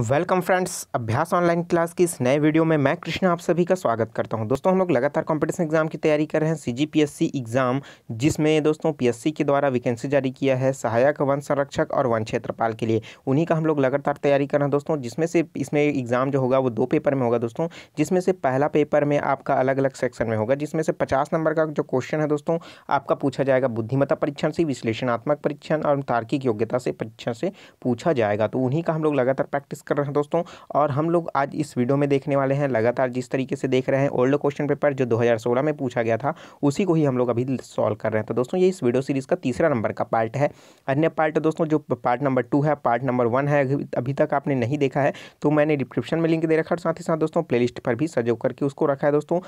welcome friends अभ्यास online class की इस नए वीडियो में मैं कृष्णा आप सभी का स्वागत करता हूं दोस्तों हम लोग लगातार कंपटीशन एग्जाम की तैयारी कर रहे हैं सीजीपीएससी एग्जाम जिसमें दोस्तों पीएससी के द्वारा वैकेंसी जारी किया है सहायक वन संरक्षक और वन क्षेत्रपाल के लिए उन्हीं का हम लोग लगातार तैयारी कर रहे हैं दोस्तों जिसमें से इसमें एग्जाम जो होगा वो दो पेपर में होगा दोस्तों जिसमें से पहला पेपर में आपका अलग अलग सेक्शन में होगा जिसमें से पचास नंबर का जो क्वेश्चन है दोस्तों आपका पूछा जाएगा बुद्धिमत्ता परीक्षण से विश्लेषणात्मक परीक्षण और तार्किक योग्यता से परीक्षण से पूछा जाएगा तो उन्हीं का हम लोग लगातार प्रैक्टिस कर रहे हैं दोस्तों और हम लोग आज इस वीडियो में देखने वाले हैं लगातार जिस तरीके से देख रहे हैं ओल्ड क्वेश्चन पेपर जो 2016 में पूछा गया था उसी को ही हम लोग अभी सॉल्व कर रहे हैं तो दोस्तों ये इस वीडियो सीरीज़ का तीसरा नंबर का पार्ट है अन्य पार्ट दोस्तों जो पार्ट नंबर टू है पार्ट नंबर वन है अभी तक आपने नहीं देखा है तो मैंने डिस्क्रिप्शन में लिंक दे रखा और साथ ही साथ दोस्तों प्ले पर भी सजो करके उसको रखा है दोस्तों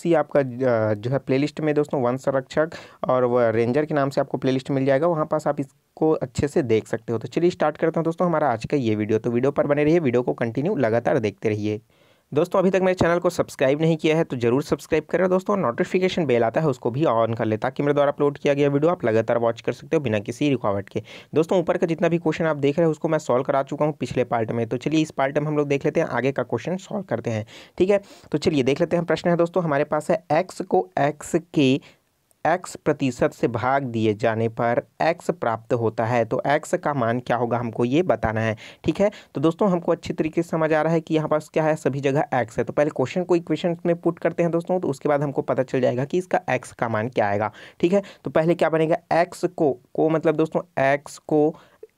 सी आपका जो है प्ले में दोस्तों वन संरक्षक और रेंजर के नाम से आपको प्ले मिल जाएगा वहाँ पास आप इस को अच्छे से देख सकते हो तो चलिए स्टार्ट करते हैं दोस्तों हमारा आज का ये वीडियो तो वीडियो पर बने रहिए वीडियो को कंटिन्यू लगातार देखते रहिए दोस्तों अभी तक मेरे चैनल को सब्सक्राइब नहीं किया है तो जरूर सब्सक्राइब करें दोस्तों नोटिफिकेशन बेल आता है उसको भी ऑन कर ले ताकि मेरे द्वारा अपलोड किया गया वीडियो आप लगातार वॉच कर सकते हो बिना किसी रुकावट के दोस्तों ऊपर का जितना भी क्वेश्चन आप देख रहे हैं उसको मैं सॉल्व करा चुका हूँ पिछले पार्ट में तो चलिए इस पार्ट में हम लोग देख लेते हैं आगे का क्वेश्चन सॉल्व करते हैं ठीक है तो चलिए देख लेते हैं प्रश्न है दोस्तों हमारे पास है एक्स को एक्स के x प्रतिशत से भाग दिए जाने पर x प्राप्त होता है तो x का मान क्या होगा हमको ये बताना है ठीक है तो दोस्तों हमको अच्छी तरीके से समझ आ रहा है कि यहाँ पास क्या है सभी जगह x है तो पहले क्वेश्चन को इक्वेशन में पुट करते हैं दोस्तों तो उसके बाद हमको पता चल जाएगा कि इसका x का मान क्या आएगा ठीक है तो पहले क्या बनेगा एक्स को को मतलब दोस्तों एक्स को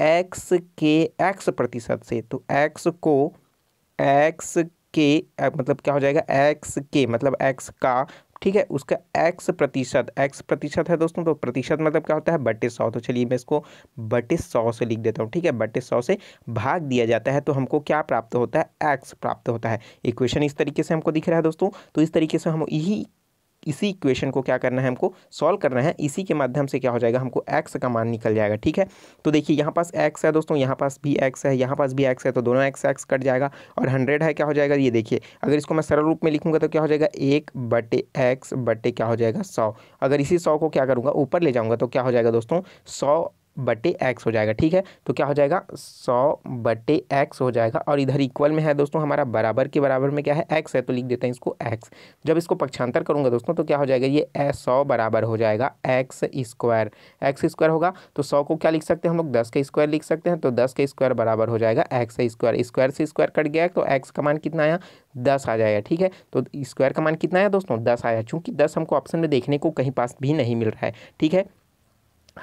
एक्स के एक्स प्रतिशत से तो एक्स को एक्स के मतलब क्या हो जाएगा एक्स के मतलब एक्स का ठीक है उसका एक्स प्रतिशत एक्स प्रतिशत है दोस्तों तो प्रतिशत मतलब क्या होता है बटे सौ तो चलिए मैं इसको बटे सौ से लिख देता हूँ ठीक है बटे सौ से भाग दिया जाता है तो हमको क्या प्राप्त होता है एक्स प्राप्त होता है इक्वेशन इस तरीके से हमको दिख रहा है दोस्तों तो इस तरीके से हम यही इसी इक्वेशन को क्या करना है हमको सॉल्व करना है इसी के माध्यम से क्या हो जाएगा हमको एक्स का मान निकल जाएगा ठीक है तो देखिए यहाँ पास एक्स है दोस्तों यहाँ पास भी एक्स है यहाँ पास भी एक्स है तो दोनों एक्स एक्स कट जाएगा और हंड्रेड है क्या हो जाएगा ये देखिए अगर इसको मैं सरल रूप में लिखूंगा तो क्या हो जाएगा एक बटे एक्स बटे क्या हो जाएगा सौ अगर इसी सौ को क्या करूँगा ऊपर ले जाऊँगा तो क्या हो जाएगा दोस्तों सौ बटे एक्स हो जाएगा ठीक है तो क्या हो जाएगा सौ बटे एक्स हो जाएगा और इधर इक्वल में है दोस्तों हमारा बराबर के बराबर में क्या है एक्स है तो लिख देते हैं इसको एक्स जब इसको पक्षांतर करूँगा दोस्तों तो क्या हो जाएगा ये सौ बराबर हो जाएगा एक्स स्क्वायर एक्स स्क्वायर होगा तो सौ को क्या लिख सकते हैं हम लोग दस का स्क्वायर लिख सकते हैं तो दस का स्क्वायर बराबर हो जाएगा एक्स स्क्वायर स्क्वायर से स्क्वायर कट गया तो एक्स का मान कितना आया दस आ जाएगा ठीक है तो स्क्वायर का मान कितना आया दोस्तों दस आया चूँकि दस हमको ऑप्शन में देखने को कहीं पास भी नहीं मिल रहा है ठीक है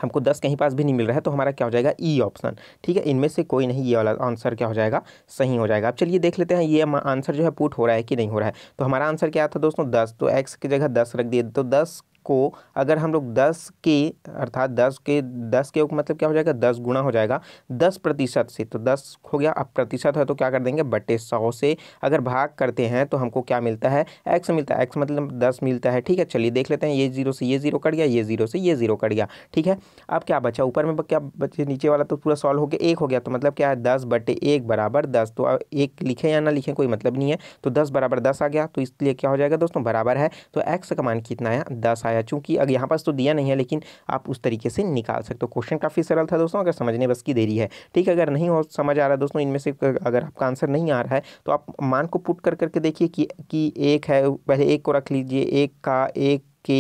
हमको दस कहीं पास भी नहीं मिल रहा है तो हमारा क्या हो जाएगा ई e ऑप्शन ठीक है इनमें से कोई नहीं ये वाला आंसर क्या हो जाएगा सही हो जाएगा अब चलिए देख लेते हैं ये आंसर जो है पुट हो रहा है कि नहीं हो रहा है तो हमारा आंसर क्या था दोस्तों दस तो एक्स की जगह दस रख दिए तो दस को अगर हम लोग दस के अर्थात दस के दस के मतलब क्या हो जाएगा दस गुणा हो जाएगा दस प्रतिशत से तो दस हो गया अब प्रतिशत है तो क्या कर देंगे बटे सौ से अगर भाग करते हैं तो हमको क्या मिलता है एक्स मिलता है एक्स मतलब दस मिलता है ठीक है चलिए देख लेते हैं ये जीरो से ये जीरो कट गया ये जीरो से ये जीरो कट गया ठीक है अब क्या बचा ऊपर में क्या बचे नीचे वाला तो पूरा सॉल्व हो गया एक हो गया तो मतलब क्या है दस बटे एक बराबर दस तो एक लिखे या ना लिखे कोई मतलब नहीं है तो दस बराबर दस आ गया तो इसलिए क्या हो जाएगा दोस्तों बराबर है तो एक्स का मान कितना आया दस आया है चूँकि अगर यहाँ पास तो दिया नहीं है लेकिन आप उस तरीके से निकाल सकते हो क्वेश्चन काफ़ी सरल था दोस्तों अगर समझने बस की देरी है ठीक है अगर नहीं हो समझ आ रहा है दोस्तों इनमें से अगर आपका आंसर नहीं आ रहा है तो आप मान को पुट कर करके देखिए कि कि एक है पहले एक को रख लीजिए एक का एक के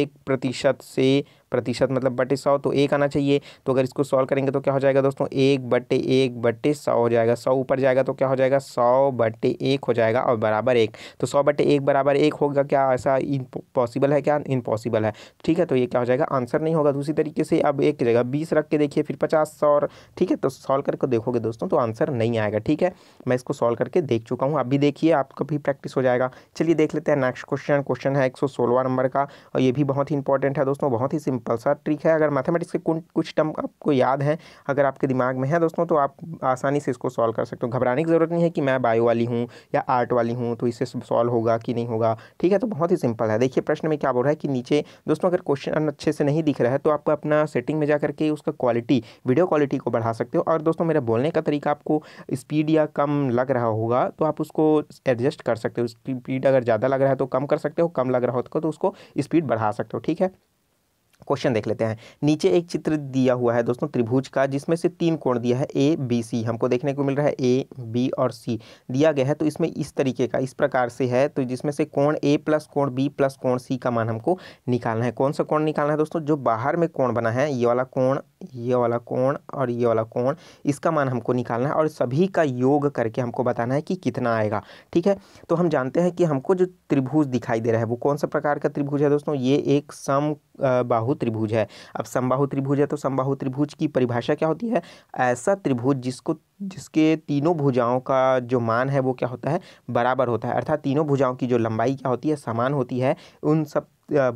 एक प्रतिशत से प्रतिशत मतलब बटे सौ तो एक आना चाहिए तो अगर इसको सॉल्व करेंगे तो क्या हो जाएगा दोस्तों एक बटे एक बटे सौ हो जाएगा सौ ऊपर जाएगा तो क्या हो जाएगा सौ बटे एक हो जाएगा और बराबर एक तो सौ बटे एक बराबर एक होगा क्या ऐसा पॉसिबल है क्या इम्पॉसिबल है ठीक है तो ये क्या हो जाएगा आंसर नहीं होगा दूसरी तरीके से अब एक जगह बीस रख के देखिए फिर पचास सौ और ठीक है तो सॉल्व करके देखोगे दोस्तों तो आंसर नहीं आएगा ठीक है मैं इसको सॉल्व करके देख चुका हूँ अभी देखिए आपका भी प्रैक्टिस हो जाएगा चलिए देख लेते हैं नेक्स्ट क्वेश्चन क्वेश्चन है एक नंबर का और ये भी बहुत ही इंपॉर्टेंट है दोस्तों बहुत ही सिंपल सा ट्रिक है अगर मैथमेटिक्स के कुछ टर्म आपको याद है अगर आपके दिमाग में है दोस्तों तो आप आसानी से इसको सॉल्व कर सकते हो घबराने की ज़रूरत नहीं है कि मैं बायो वाली हूँ या आर्ट वाली हूँ तो इससे सॉल्व होगा कि नहीं होगा ठीक है तो बहुत ही सिंपल है देखिए प्रश्न में क्या बोल रहा है कि नीचे दोस्तों अगर क्वेश्चन अच्छे से नहीं दिख रहा है तो आपको अपना सेटिंग में जा करके उसका क्वालिटी वीडियो क्वालिटी को बढ़ा सकते हो और दोस्तों मेरा बोलने का तरीका आपको स्पीड या कम लग रहा होगा तो आप उसको एडजस्ट कर सकते हो स्पीड अगर ज़्यादा लग रहा है तो कम कर सकते हो कम लग रहा हो तो उसको स्पीड बढ़ा सकते हो ठीक है क्वेश्चन देख लेते हैं नीचे एक चित्र दिया हुआ है दोस्तों त्रिभुज का जिसमें से तीन कोण दिया है ए बी सी हमको देखने को मिल रहा है ए बी और सी दिया गया है तो इसमें इस तरीके का इस प्रकार से है तो जिसमें से कोण ए प्लस कोण बी प्लस कोण सी का मान हमको निकालना है कौन सा कोण निकालना है दोस्तों जो बाहर में कोण बना है ये वाला कोण ये वाला कोण और ये वाला कोण इसका मान हमको निकालना है और सभी का योग करके हमको बताना है कि कितना आएगा ठीक है तो हम जानते हैं कि हमको जो त्रिभुज दिखाई दे रहा है वो कौन सा प्रकार का त्रिभुज है दोस्तों ये एक सम बाहु त्रिभुज है अब समबाहु त्रिभुज है तो समबाहु त्रिभुज की परिभाषा क्या होती है ऐसा त्रिभुज जिसको जिसके तीनों भुजाओं का जो मान है वो क्या होता है बराबर होता है अर्थात तीनों भुजाओं की जो लंबाई क्या होती है समान होती है उन सब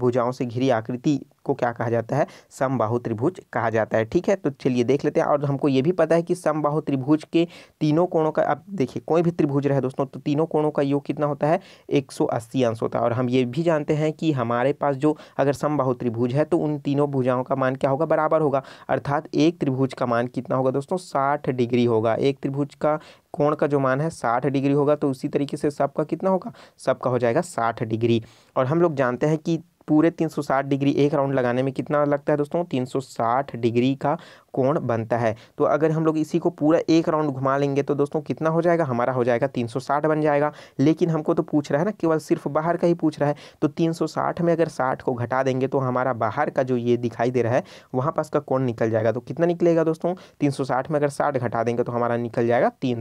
भुजाओं से घिरी आकृति को क्या कहा जाता है समबाहु त्रिभुज कहा जाता है ठीक है तो चलिए देख लेते हैं और हमको ये भी पता है कि समबाहु त्रिभुज के तीनों कोणों का अब देखिए कोई भी त्रिभुज रहे दोस्तों तो तीनों कोणों का योग कितना होता है 180 अंश होता है और हम ये भी जानते हैं कि हमारे पास जो अगर समबाहु त्रिभुज है तो उन तीनों भुजाओं का मान क्या होगा बराबर होगा अर्थात एक त्रिभुज का मान कितना होगा दोस्तों साठ डिग्री होगा एक त्रिभुज का कोण का जो मान है साठ डिग्री होगा तो उसी तरीके से सबका कितना होगा सबका हो जाएगा साठ डिग्री और हम लोग जानते हैं कि पूरे 360 डिग्री एक राउंड लगाने में कितना लगता है दोस्तों 360 डिग्री का कोण बनता है तो अगर हम लोग इसी को पूरा एक राउंड घुमा लेंगे तो दोस्तों कितना हो जाएगा हमारा हो जाएगा 360 बन जाएगा लेकिन हमको तो पूछ रहा है ना केवल सिर्फ बाहर का ही पूछ रहा है तो 360 में अगर 60 को घटा देंगे तो हमारा बाहर का जो ये दिखाई दे रहा है वहाँ पास का कोण निकल जाएगा तो कितना निकलेगा दोस्तों तीन में अगर साठ घटा देंगे तो हमारा निकल जाएगा तीन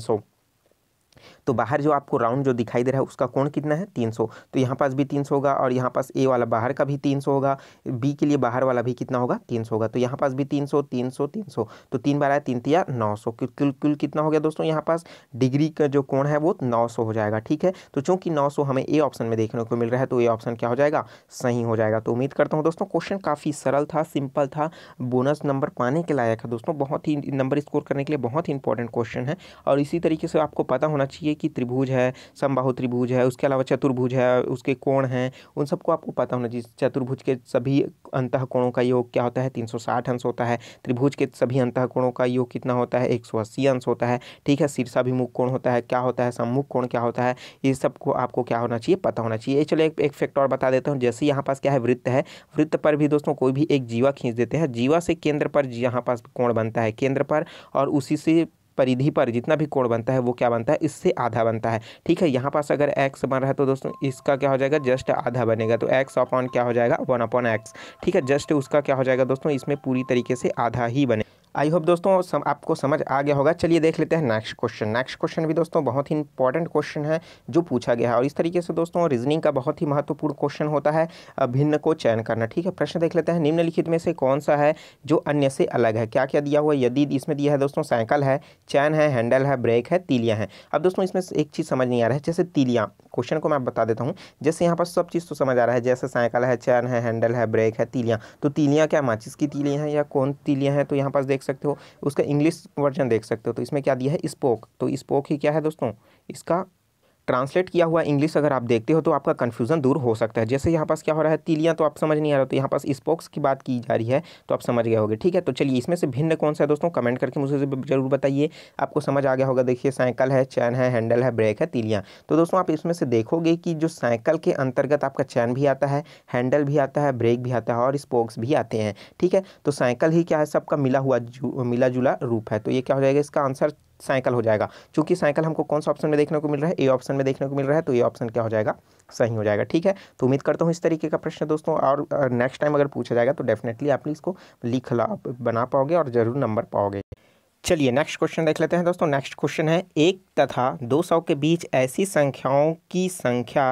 तो बाहर जो आपको राउंड जो दिखाई दे रहा है उसका कोण कितना है तीन सौ तो यहाँ पास भी तीन सौ होगा और यहाँ पास ए वाला बाहर का भी तीन सौ होगा बी के लिए बाहर वाला भी कितना होगा तीन सौ होगा तो यहाँ पास भी तीन सौ तीन सौ तीन सौ तो तीन आया तीन तिया नौ सौ कुल कुल कितना हो गया दोस्तों यहाँ पास डिग्री का जो कोण है वो नौ सौ हो जाएगा ठीक है तो चूंकि नौ सौ हमें ए ऑप्शन में देखने को मिल रहा है तो ए ऑप्शन क्या हो जाएगा सही हो जाएगा तो उम्मीद करता हूँ दोस्तों क्वेश्चन काफ़ी सरल था सिंपल था बोनस नंबर पाने के लायक है दोस्तों बहुत ही नंबर स्कोर करने के लिए बहुत ही इंपॉर्टेंट क्वेश्चन है और इसी तरीके से आपको पता होना चाहिए ये कि त्रिभुज है समबाहु त्रिभुज है उसके अलावा चतुर्भुज है उसके कोण हैं उन सबको आपको पता होना चाहिए चतुर्भुज के सभी अंत कोणों का योग क्या होता है तीन अंश होता है त्रिभुज के सभी अंत कोणों का योग कितना होता है एक अंश होता है ठीक है शीर्षाभिमुख कोण होता है क्या होता है सम्मुख कोण क्या होता है ये सबको आपको क्या होना चाहिए पता होना चाहिए चलो एक, एक फैक्ट और बता देता हूँ जैसे यहाँ पास क्या है वृत्त है वृत्त पर भी दोस्तों कोई भी एक जीवा खींच देते हैं जीवा से केंद्र पर यहाँ पास कोण बनता है केंद्र पर और उसी से परिधि पर जितना भी कोण बनता है वो क्या बनता है इससे आधा बनता है ठीक है यहाँ पास अगर एक्स बन रहा है तो दोस्तों इसका क्या हो जाएगा जस्ट आधा बनेगा तो एक्स अपॉन क्या हो जाएगा वन अपॉन एक्स ठीक है जस्ट उसका क्या हो जाएगा दोस्तों इसमें पूरी तरीके से आधा ही बने आई होप दोस्तों सम, आपको समझ आ गया होगा चलिए देख लेते हैं नेक्स्ट क्वेश्चन नेक्स्ट क्वेश्चन भी दोस्तों बहुत ही इंपॉर्टेंट क्वेश्चन है जो पूछा गया है और इस तरीके से दोस्तों रीजनिंग का बहुत ही महत्वपूर्ण क्वेश्चन होता है भिन्न को चयन करना ठीक है प्रश्न देख लेते हैं निम्नलिखित में से कौन सा है जो अन्य से अलग है क्या क्या दिया हुआ यदि इसमें दिया है दोस्तों साइकिल है चैन है हैंडल है ब्रेक है तीलियाँ हैं अब दोस्तों इसमें एक चीज़ समझ नहीं आ रहा है जैसे तीलियाँ क्वेश्चन को मैं बता देता हूँ जैसे यहाँ पर सब चीज़ तो समझ आ रहा है जैसे साइकिल है चैन है हैंडल है ब्रेक है तीलियाँ तो तीलियाँ क्या माचिस की तीलियाँ हैं या कौन तीलियाँ हैं तो यहाँ पास देख देख सकते हो उसका इंग्लिश वर्जन देख सकते हो तो इसमें क्या दिया है स्पोक तो स्पोक ही क्या है दोस्तों इसका ट्रांसलेट किया हुआ इंग्लिश अगर आप देखते हो तो आपका कन्फ्यूजन दूर हो सकता है जैसे यहाँ पास क्या हो रहा है तिलियाँ तो आप समझ नहीं आ रहा तो यहाँ पास स्पोक्स की बात की जा रही है तो आप समझ गए होगे ठीक है तो चलिए इसमें से भिन्न कौन सा है दोस्तों कमेंट करके मुझे जरूर बताइए आपको समझ आ गया होगा देखिए साइकिल है चैन है हैंडल है ब्रेक है तिलियाँ तो दोस्तों आप इसमें से देखोगे कि जो साइकिल के अंतर्गत आपका चैन भी आता है हैंडल भी आता है ब्रेक भी आता है और स्पोक्स भी आते हैं ठीक है तो साइकिल ही क्या है सबका मिला हुआ मिला जुला रूप है तो ये क्या हो जाएगा इसका आंसर साइकिल हो जाएगा चूंकि साइकिल हमको कौन सा ऑप्शन में देखने को मिल रहा है ए ऑप्शन में देखने को मिल रहा है तो ये ऑप्शन क्या हो जाएगा सही हो जाएगा ठीक है तो उम्मीद करता हूँ इस तरीके का प्रश्न दोस्तों और नेक्स्ट टाइम अगर पूछा जाएगा तो डेफिनेटली आप इसको लिख बना पाओगे और ज़रूर नंबर पाओगे चलिए नेक्स्ट क्वेश्चन देख लेते हैं दोस्तों नेक्स्ट क्वेश्चन है एक तथा दो सौ के बीच ऐसी संख्याओं की संख्या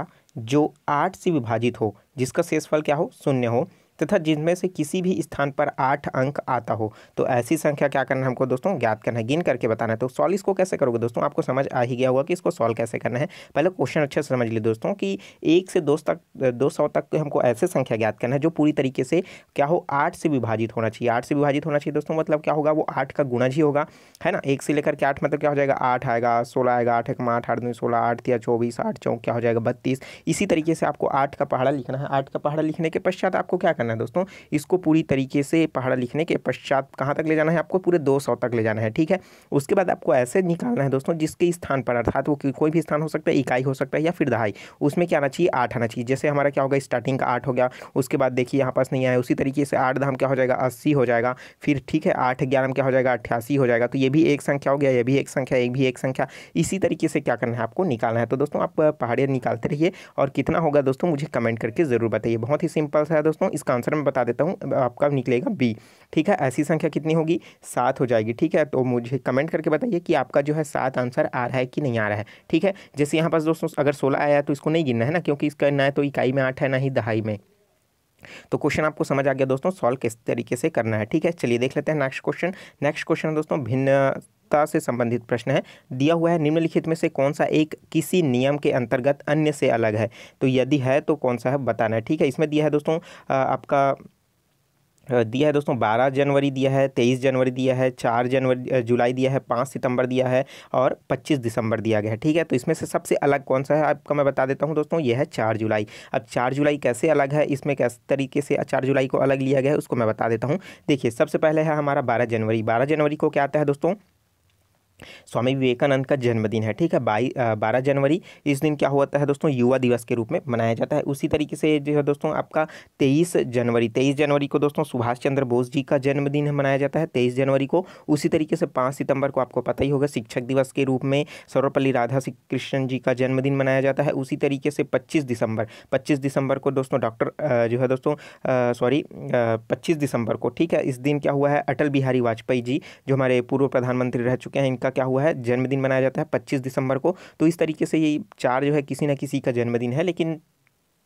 जो आठ से विभाजित हो जिसका शेषफल क्या हो शून्य हो तथा जिनमें से किसी भी स्थान पर आठ अंक आता हो तो ऐसी संख्या क्या करना है हमको दोस्तों ज्ञात करना है गिन करके बताना है तो सॉल्व इसको कैसे करोगे दोस्तों आपको समझ आ ही गया होगा कि इसको सॉल्व कैसे करना है पहले क्वेश्चन अच्छे से समझ लीजिए दोस्तों कि एक से दो तक दो सौ तक हमको ऐसे संख्या ज्ञात करना है जो पूरी तरीके से क्या हो आठ से विभाजित होना चाहिए आठ से विभाजित होना चाहिए दोस्तों मतलब क्या होगा वो आठ का गुणज ही होगा है ना एक से लेकर के आठ मतलब क्या हो जाएगा आठ आएगा सोलह आएगा आठ एक आठ आठ दो सोलह आठ या चौबीस आठ चौक क्या हो जाएगा बत्तीस इसी तरीके से आपको आठ का पहाड़ा लिखना है आठ का पहाड़ा लिखने के पश्चात आपको क्या करना जाना है दोस्तों इसको पूरी तरीके से पहाड़ा लिखने के पश्चात कहाँ तक ले जाना है आपको पूरे दो सौ तक ले जाना है ठीक है उसके बाद आपको ऐसे निकालना है दोस्तों जिसके स्थान पर अर्थात वो कोई भी स्थान हो सकता है इकाई हो सकता है या फिर दहाई उसमें क्या आना चाहिए आठ आना चाहिए जैसे हमारा क्या होगा स्टार्टिंग का आठ हो गया उसके बाद देखिए यहाँ पास नहीं आया उसी तरीके से आठ धाम क्या हो जाएगा अस्सी हो जाएगा फिर ठीक है आठ ग्यारह क्या हो जाएगा अट्ठासी हो जाएगा तो ये भी एक संख्या हो गया ये भी एक संख्या एक भी एक संख्या इसी तरीके से क्या करना है आपको निकालना है तो दोस्तों आप पहाड़ियाँ निकालते रहिए और कितना होगा दोस्तों मुझे कमेंट करके ज़रूर बताइए बहुत ही सिंपल सा है दोस्तों इसका आंसर मैं बता देता हूँ आपका निकलेगा बी ठीक है ऐसी संख्या कितनी होगी सात हो जाएगी ठीक है तो मुझे कमेंट करके बताइए कि आपका जो है सात आंसर आ रहा है कि नहीं आ रहा है ठीक है जैसे यहाँ पास दोस्तों अगर सोलह आया तो इसको नहीं गिनना है ना क्योंकि इसका ना तो इकाई में आठ है ना ही दहाई में तो क्वेश्चन आपको समझ आ गया दोस्तों सॉल्व किस तरीके से करना है ठीक है चलिए देख लेते हैं नेक्स्ट क्वेश्चन नेक्स्ट क्वेश्चन दोस्तों भिन्न नागरिकता से संबंधित प्रश्न है दिया हुआ है निम्नलिखित में से कौन सा एक किसी नियम के अंतर्गत अन्य से अलग है तो यदि है तो कौन सा है बताना है ठीक है इसमें दिया है दोस्तों आपका दिया है दोस्तों 12 जनवरी दिया है 23 जनवरी दिया है 4 जनवरी जुलाई दिया है 5 सितंबर दिया है और 25 दिसंबर दिया गया है ठीक है तो इसमें से सबसे अलग कौन सा है आपका मैं बता देता हूं दोस्तों यह है 4 जुलाई अब 4 जुलाई कैसे अलग है इसमें किस तरीके से 4 जुलाई को अलग लिया गया है उसको मैं बता देता हूँ देखिए सबसे पहले है हमारा बारह जनवरी बारह जनवरी को क्या आता है दोस्तों स्वामी विवेकानंद का जन्मदिन है ठीक है बाई बारह जनवरी इस दिन क्या होता है दोस्तों युवा दिवस के रूप में मनाया जाता है उसी तरीके से जो है दोस्तों आपका तेईस जनवरी तेईस जनवरी को दोस्तों सुभाष चंद्र बोस जी का जन्मदिन मनाया जाता है तेईस जनवरी को उसी तरीके से पाँच सितंबर को आपको पता ही होगा शिक्षक दिवस के रूप में सर्वपल्ली राधा कृष्ण जी का जन्मदिन मनाया जाता है उसी तरीके से पच्चीस दिसंबर पच्चीस दिसंबर को दोस्तों डॉक्टर जो है दोस्तों सॉरी पच्चीस दिसंबर को ठीक है इस दिन क्या हुआ है अटल बिहारी वाजपेयी जी जो हमारे पूर्व प्रधानमंत्री रह चुके हैं इनका का क्या हुआ है जन्मदिन मनाया जाता है पच्चीस दिसंबर को तो इस तरीके से ये चार जो है किसी ना किसी का जन्मदिन है लेकिन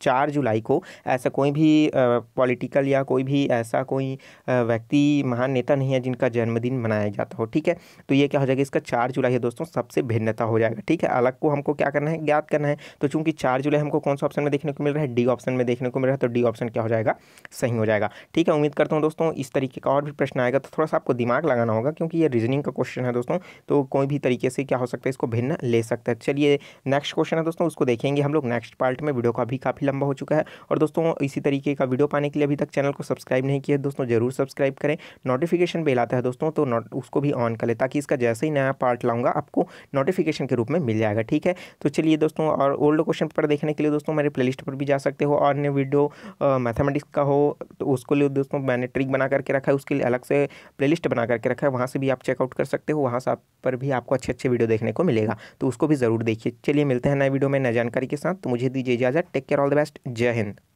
चार जुलाई को ऐसा कोई भी पॉलिटिकल या कोई भी ऐसा कोई व्यक्ति महान नेता नहीं है जिनका जन्मदिन मनाया जाता हो ठीक है तो ये क्या हो जाएगा इसका चार जुलाई है दोस्तों सबसे भिन्नता हो जाएगा ठीक है अलग को हमको क्या करना है ज्ञात करना है तो चूंकि चार जुलाई हमको कौन सा ऑप्शन में देखने को मिल रहा है डी ऑप्शन में देखने को मिल रहा है तो डी ऑप्शन क्या हो जाएगा सही हो जाएगा ठीक है उम्मीद करता हूँ दोस्तों इस तरीके का और भी प्रश्न आएगा तो थोड़ा सा आपको दिमाग लगाना होगा क्योंकि ये रीजनिंग का क्वेश्चन है दोस्तों तो कोई भी तरीके से क्या हो सकता है इसको भिन्न ले सकता है चलिए नेक्स्ट क्वेश्चन है दोस्तों उसको देखेंगे हम लोग नेक्स्ट पार्ट में वीडियो का भी काफ़ी काफ़ी लंबा हो चुका है और दोस्तों इसी तरीके का वीडियो पाने के लिए अभी तक चैनल को सब्सक्राइब नहीं किया दोस्तों ज़रूर सब्सक्राइब करें नोटिफिकेशन बेल आता है दोस्तों तो उसको भी ऑन कर ले ताकि इसका जैसे ही नया पार्ट लाऊंगा आपको नोटिफिकेशन के रूप में मिल जाएगा ठीक है तो चलिए दोस्तों और ओल्ड क्वेश्चन पेपर देखने के लिए दोस्तों मेरे प्लेलिस्ट पर भी जा सकते हो और अन्य वीडियो मैथमेटिक्स का हो तो उसको लिए दोस्तों मैंने ट्रिक बना करके रखा है उसके लिए अलग से प्लेलिस्ट बना करके रखा है वहाँ से भी आप चेकआउट कर सकते हो वहाँ से आप पर भी आपको अच्छे अच्छे वीडियो देखने को मिलेगा तो उसको भी ज़रूर देखिए चलिए मिलते हैं नए वीडियो में नए जानकारी के साथ तो मुझे दीजिए इजाज़त take care all the best जय हिंद